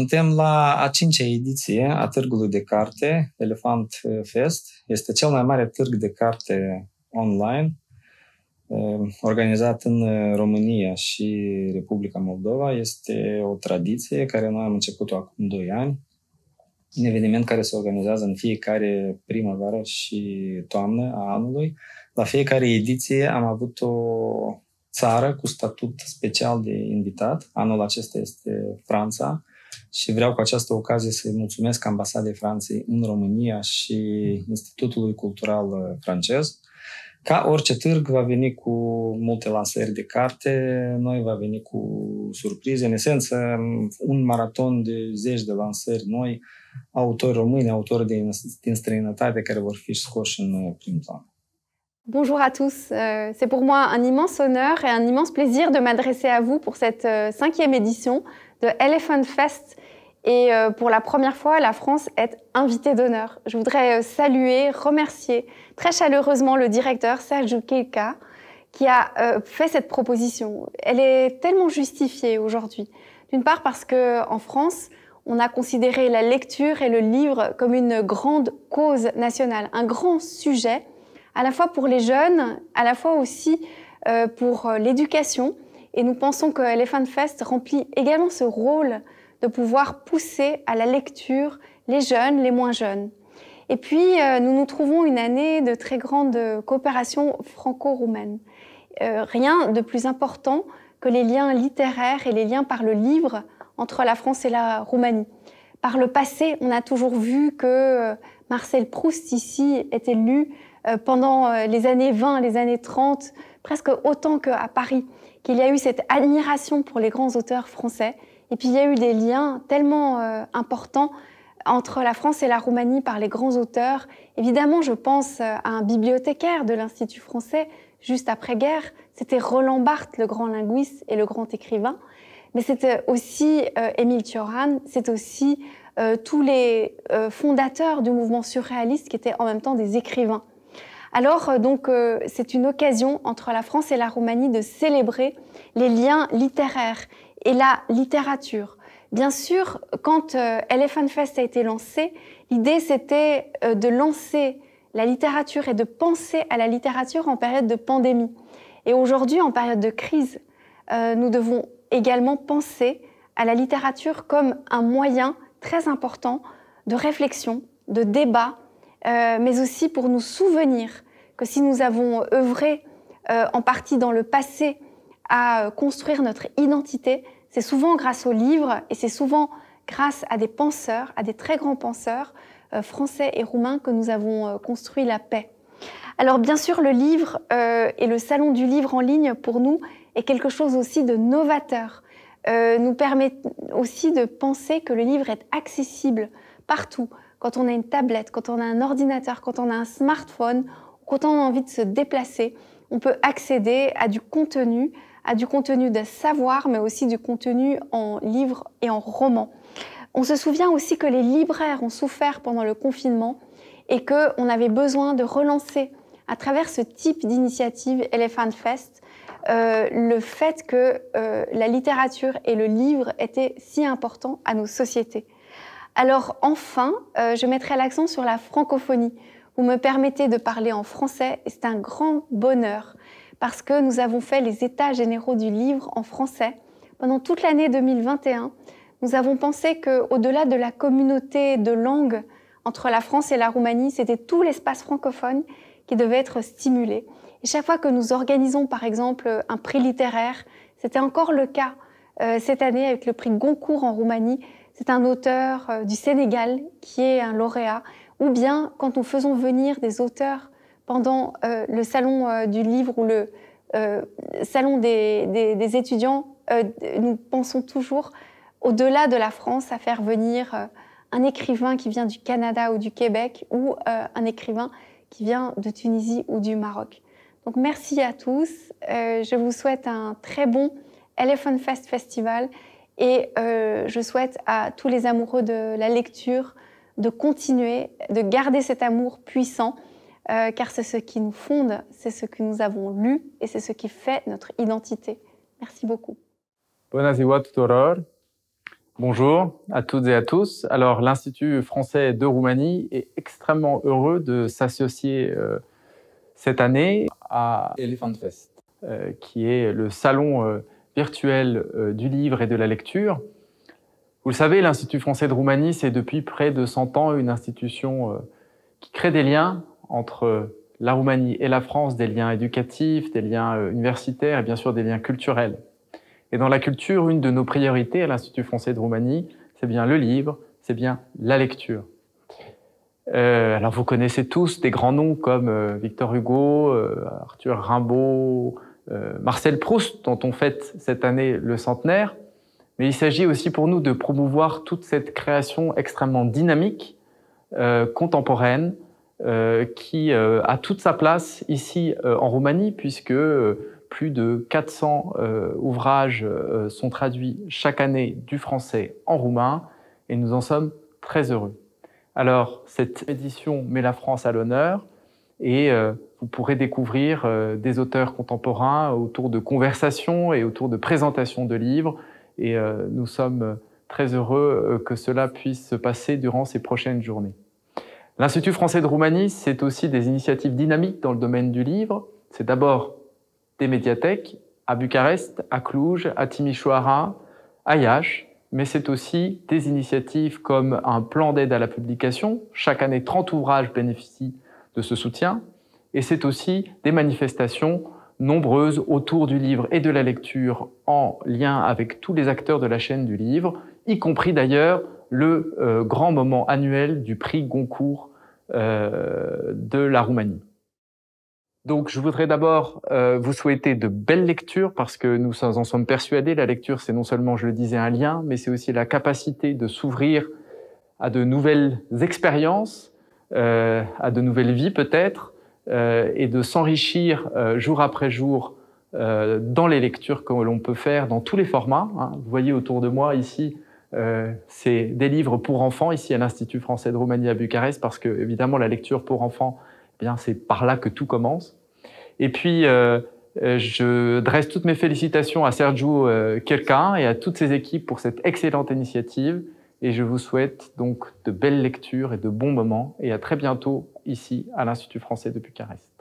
Suntem la a cincea ediție a târgului de carte, Elefant eh, Fest. Este cel mai mare târg de carte online eh, organizat în eh, România și Republica Moldova. Este o tradiție care noi am început-o acum 2 ani. Un eveniment care se organizează în fiecare primăvară și toamnă a anului. La fiecare ediție am avut o țară cu statut special de invitat. Anul acesta este Franța și vreau cu această ocazie să-i mulțumesc Ambasadei Franței în România și mm-hmm. Institutului Cultural uh, francez. Ca orice târg va veni cu multe lansări de carte, noi va veni cu surprize. În esență, un maraton de zeci de lansări noi, autori români, autori din, din străinătate care vor fi scoși în uh, prim plan. Bonjour à tous. Euh, c'est pour moi un immense honneur et un immense plaisir de m'adresser à vous pour cette euh, cinquième édition de Elephant Fest Et euh, pour la première fois, la France est invitée d'honneur. Je voudrais euh, saluer, remercier très chaleureusement le directeur Serge Kelka qui a euh, fait cette proposition. Elle est tellement justifiée aujourd'hui. D'une part parce que en France, on a considéré la lecture et le livre comme une grande cause nationale, un grand sujet, à la fois pour les jeunes, à la fois aussi pour l'éducation. Et nous pensons que les de Fest remplit également ce rôle de pouvoir pousser à la lecture les jeunes, les moins jeunes. Et puis, euh, nous nous trouvons une année de très grande coopération franco-roumaine. Euh, rien de plus important que les liens littéraires et les liens par le livre entre la France et la Roumanie. Par le passé, on a toujours vu que euh, Marcel Proust ici était lu pendant les années 20, les années 30, presque autant qu'à Paris, qu'il y a eu cette admiration pour les grands auteurs français. Et puis il y a eu des liens tellement euh, importants entre la France et la Roumanie par les grands auteurs. Évidemment, je pense euh, à un bibliothécaire de l'Institut français juste après-guerre. C'était Roland Barthes, le grand linguiste et le grand écrivain. Mais c'était euh, aussi Émile Thioran, c'est aussi tous les fondateurs du mouvement surréaliste qui étaient en même temps des écrivains. Alors donc c'est une occasion entre la France et la Roumanie de célébrer les liens littéraires et la littérature. Bien sûr, quand euh, Elephant Fest a été lancé, l'idée c'était euh, de lancer la littérature et de penser à la littérature en période de pandémie. Et aujourd'hui, en période de crise, euh, nous devons également penser à la littérature comme un moyen très important de réflexion, de débat, mais aussi pour nous souvenir que si nous avons œuvré en partie dans le passé à euh, construire notre identité, c'est souvent grâce aux livres et c'est souvent grâce à des penseurs, à des très grands penseurs euh, français et roumains que nous avons euh, construit la paix. Alors bien sûr, le livre et le salon du livre en ligne pour nous est quelque chose aussi de novateur. nous permet aussi de penser que le livre est accessible partout. Quand on a une tablette, quand on a un ordinateur, quand on a un smartphone, quand on a envie de se déplacer, on peut accéder à du contenu à du contenu de savoir, mais aussi du contenu en livres et en romans. On se souvient aussi que les libraires ont souffert pendant le confinement et qu'on avait besoin de relancer à travers ce type d'initiative Elephant Fest euh, le fait que euh, la littérature et le livre étaient si importants à nos sociétés. Alors enfin, euh, je mettrai l'accent sur la francophonie. Vous me permettez de parler en français et c'est un grand bonheur parce que nous avons fait les états généraux du livre en français. Pendant toute l'année 2021, nous avons pensé qu'au-delà de la communauté de langue entre la France et la Roumanie, c'était tout l'espace francophone qui devait être stimulé. Et chaque fois que nous organisons, par exemple, un prix littéraire, c'était encore le cas euh, cette année avec le prix Goncourt en Roumanie. C'est un auteur euh, du Sénégal qui est un lauréat. Ou bien quand nous faisons venir des auteurs pendant euh, le salon euh, du livre ou le euh, salon des, des étudiants, nous pensons toujours, au-delà de la France, à faire venir un écrivain qui vient du Canada ou du Québec ou un écrivain qui vient de Tunisie ou du Maroc. Donc merci à tous. je vous souhaite un très bon Elephant Fest Festival et je souhaite à tous les amoureux de la lecture de continuer, de garder cet amour puissant euh, car c'est ce qui nous fonde, c'est ce que nous avons lu et c'est ce qui fait notre identité. Merci beaucoup. Bonjour à toutes et à tous. Alors, l'Institut français de Roumanie est extrêmement heureux de s'associer euh, cette année à Elephant Fest, euh, qui est le salon virtuel du livre et de la lecture. Vous le savez, l'Institut français de Roumanie, c'est depuis près de 100 ans une institution qui crée des liens entre la Roumanie et la France, des liens éducatifs, des liens euh, universitaires et bien sûr des liens culturels. Et dans la culture, une de nos priorités à l'Institut français de Roumanie, c'est bien le livre, c'est bien la lecture. Euh, alors vous connaissez tous des grands noms comme euh, Victor Hugo, euh, Arthur Rimbaud, Marcel Proust, dont on fête cette année le centenaire. Mais il s'agit aussi pour nous de promouvoir toute cette création extrêmement dynamique, contemporaine, euh, qui euh, a toute sa place ici euh, en Roumanie, puisque plus de 400 ouvrages sont traduits chaque année du français en roumain, et nous en sommes très heureux. Alors, cette édition met la France à l'honneur, et vous pourrez découvrir des auteurs contemporains autour de conversations et autour de présentations de livres, et nous sommes très heureux que cela puisse se passer durant ces prochaines journées. L'Institut français de Roumanie, c'est aussi des initiatives dynamiques dans le domaine du livre. C'est d'abord des médiathèques à Bucarest, à Cluj, à Timișoara, à Iași, mais c'est aussi des initiatives comme un plan d'aide à la publication. Chaque année, 30 ouvrages bénéficient de ce soutien. Et c'est aussi des manifestations nombreuses autour du livre et de la lecture en lien avec tous les acteurs de la chaîne du livre, y compris d'ailleurs le euh, grand moment annuel du prix Goncourt euh, de la Roumanie. Donc je voudrais d'abord euh, vous souhaiter de belles lectures parce que nous en sommes persuadés, la lecture c'est non seulement, je le disais, un lien, mais c'est aussi la capacité de s'ouvrir à de nouvelles expériences, euh, à de nouvelles vies peut-être, et de s'enrichir jour après jour dans les lectures que l'on peut faire dans tous les formats. Hein. Vous voyez autour de moi ici euh, c'est des livres pour enfants ici à l'Institut français de Roumanie à Bucarest parce que évidemment la lecture pour enfants, eh bien c'est par là que tout commence. Et puis euh, euh, je dresse toutes mes félicitations à Sergio Quelqu'un et à toutes ses équipes pour cette excellente initiative. Et je vous souhaite donc de belles lectures et de bons moments. Et à très bientôt ici à l'Institut français de Bucarest.